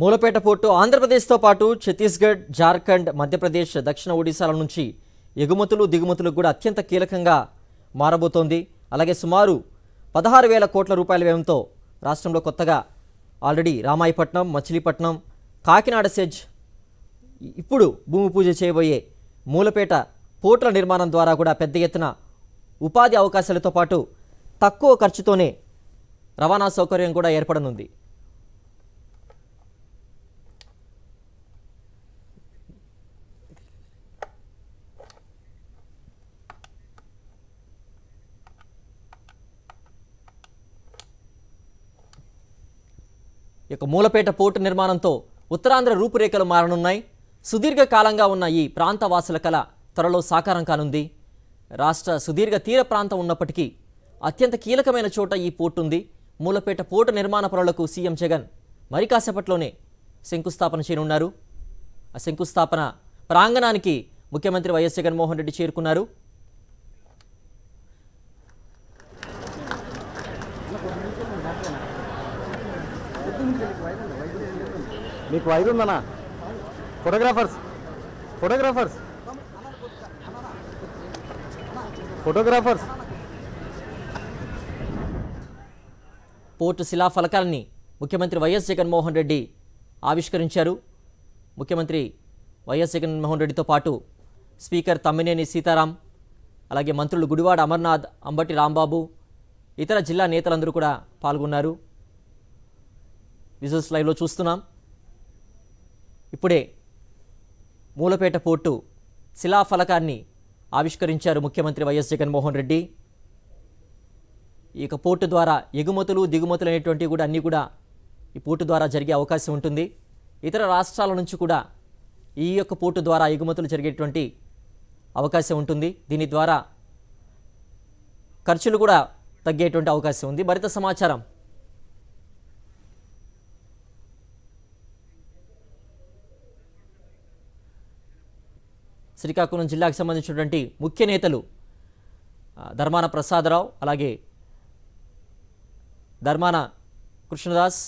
Mulapeta port ఆంధ్రప్రదేశ్తో పాటు ఛత్తీస్గఢ్ జార్ఖండ్ మధ్యప్రదేశ్ దక్షిణ ఒడిశాల నుంచి ఎగుమతులు దిగుమతులు కూడా అత్యంత కీలకంగా మారబోతోంది అలాగే సుమారు పదహారు వేల కోట్ల రూపాయల వ్యయంతో రాష్ట్రంలో కొత్తగా ఆల్రెడీ రామాయపట్నం మచిలీపట్నం కాకినాడ సెజ్ ఇప్పుడు భూమి పూజ చేయబోయే మూలపేట పోర్టుల నిర్మాణం ద్వారా కూడా పెద్ద ఎత్తున ఉపాధి అవకాశాలతో పాటు తక్కువ ఖర్చుతోనే రవాణా సౌకర్యం కూడా ఏర్పడనుంది యొక్క మూలపేట పోర్టు నిర్మాణంతో ఉత్తరాంధ్ర రూపురేఖలు మారనున్నాయి సుదీర్ఘకాలంగా ఉన్న ఈ ప్రాంతవాసుల కళ త్వరలో సాకారం కానుంది రాష్ట్ర సుదీర్ఘ తీర ప్రాంతం ఉన్నప్పటికీ అత్యంత కీలకమైన చోట ఈ పోర్టు ఉంది మూలపేట పోర్టు నిర్మాణ పనులకు సీఎం జగన్ మరి కాసేపట్లోనే శంకుస్థాపన చేయనున్నారు ఆ శంకుస్థాపన ప్రాంగణానికి ముఖ్యమంత్రి వైఎస్ జగన్మోహన్ రెడ్డి చేరుకున్నారు మీకు వైద్య ఉందనా ఫోటోగ్రాఫర్స్ ఫోటోగ్రాఫర్స్ ఫోటోగ్రాఫర్స్ పోర్టు ఫలకాలని ముఖ్యమంత్రి వైఎస్ జగన్మోహన్ రెడ్డి ఆవిష్కరించారు ముఖ్యమంత్రి వైఎస్ జగన్మోహన్ రెడ్డితో పాటు స్పీకర్ తమ్మినేని సీతారాం అలాగే మంత్రులు గుడివాడ అమర్నాథ్ అంబటి రాంబాబు ఇతర జిల్లా నేతలందరూ కూడా పాల్గొన్నారు విజువల్ స్లైడ్లో చూస్తున్నాం ఇప్పుడే మూలపేట పోర్టు శిలాఫలకాన్ని ఆవిష్కరించారు ముఖ్యమంత్రి వైఎస్ జగన్మోహన్ రెడ్డి యొక్క పోర్టు ద్వారా ఎగుమతులు దిగుమతులు అనేటువంటివి కూడా అన్నీ కూడా ఈ పోర్టు ద్వారా జరిగే అవకాశం ఉంటుంది ఇతర రాష్ట్రాల నుంచి కూడా ఈ యొక్క పోర్టు ద్వారా ఎగుమతులు జరిగేటువంటి అవకాశం ఉంటుంది దీని ద్వారా ఖర్చులు కూడా తగ్గేటువంటి అవకాశం ఉంది మరింత సమాచారం శ్రీకాకుళం జిల్లాకు సంబంధించినటువంటి ముఖ్య నేతలు ధర్మాన ప్రసాదరావు అలాగే ధర్మాన కృష్ణదాస్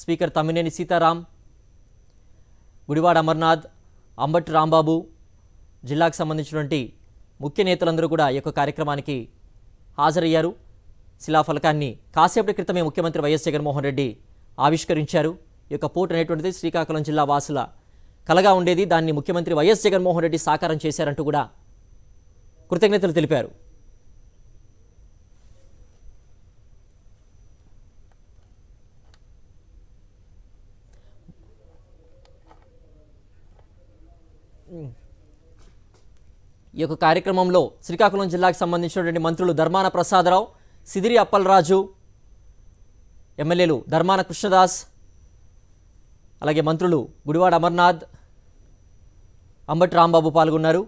స్పీకర్ తమ్మినేని సీతారాం గుడివాడ అమర్నాథ్ అంబట్ రాంబాబు జిల్లాకు సంబంధించినటువంటి ముఖ్య నేతలందరూ కూడా ఈ యొక్క కార్యక్రమానికి హాజరయ్యారు శిలాఫలకాన్ని కాసేపటి క్రితమే ముఖ్యమంత్రి వైఎస్ జగన్మోహన్ రెడ్డి ఆవిష్కరించారు ఈ యొక్క పోటు అనేటువంటిది శ్రీకాకుళం జిల్లా వాసుల కలగా ఉండేది దాన్ని ముఖ్యమంత్రి వైఎస్ జగన్మోహన్ రెడ్డి సాకారం చేశారంటూ కూడా కృతజ్ఞతలు తెలిపారు ఈ యొక్క కార్యక్రమంలో శ్రీకాకుళం జిల్లాకు సంబంధించినటువంటి మంత్రులు ధర్మాన ప్రసాదరావు సిదిరి అప్పలరాజు ఎమ్మెల్యేలు ధర్మాన కృష్ణదాస్ అలాగే మంత్రులు గుడివాడ అమర్నాథ్ అంబటి రాంబాబు పాల్గొన్నారు